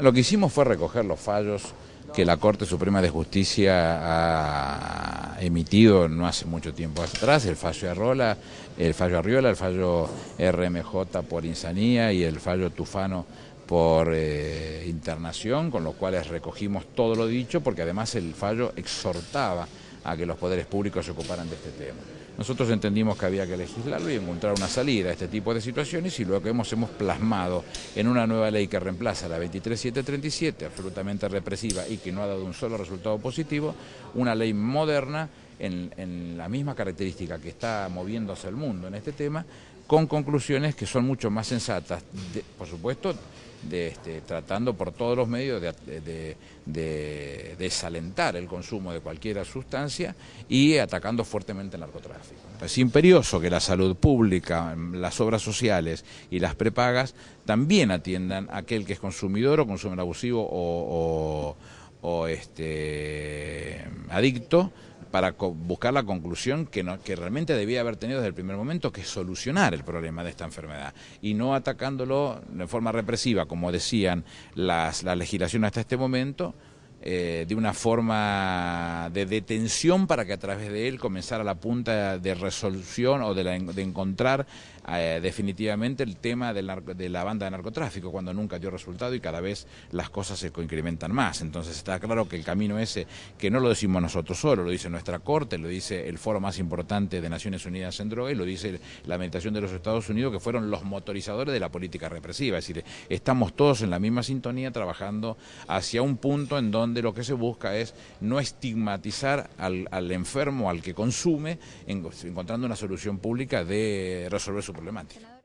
Lo que hicimos fue recoger los fallos que la Corte Suprema de Justicia ha emitido no hace mucho tiempo atrás, el fallo Rola, el fallo Arriola, el fallo RMJ por insanía y el fallo Tufano por eh, internación, con los cuales recogimos todo lo dicho, porque además el fallo exhortaba a que los poderes públicos se ocuparan de este tema. Nosotros entendimos que había que legislarlo y encontrar una salida a este tipo de situaciones y lo que hemos, hemos plasmado en una nueva ley que reemplaza la 23737, absolutamente represiva y que no ha dado un solo resultado positivo, una ley moderna en, la misma característica que está moviendo hacia el mundo en este tema, con conclusiones que son mucho más sensatas, por supuesto, este, tratando por todos los medios de, desalentar el consumo de cualquier sustancia y atacando fuertemente el narcotráfico. Es imperioso que la salud pública, las obras sociales y las prepagas también atiendan a aquel que es consumidor o consumidor abusivo o, este, adicto para buscar la conclusión que, que realmente debía haber tenido desde el primer momento, que solucionar el problema de esta enfermedad y no atacándolo de forma represiva, como decían las legislaciones hasta este momento, eh, de una forma de detención para que a través de él comenzara la punta de resolución o de, de encontrar eh, definitivamente el tema de la banda de narcotráfico, cuando nunca dio resultado y cada vez las cosas se incrementan más. Entonces está claro que el camino ese, que no lo decimos nosotros solo, lo dice nuestra Corte, lo dice el foro más importante de Naciones Unidas en drogas, lo dice la meditación de los Estados Unidos, que fueron los motorizadores de la política represiva. Es decir, estamos todos en la misma sintonía trabajando hacia un punto en donde donde lo que se busca es no estigmatizar al, enfermo, al que consume, encontrando una solución pública de resolver su problemática.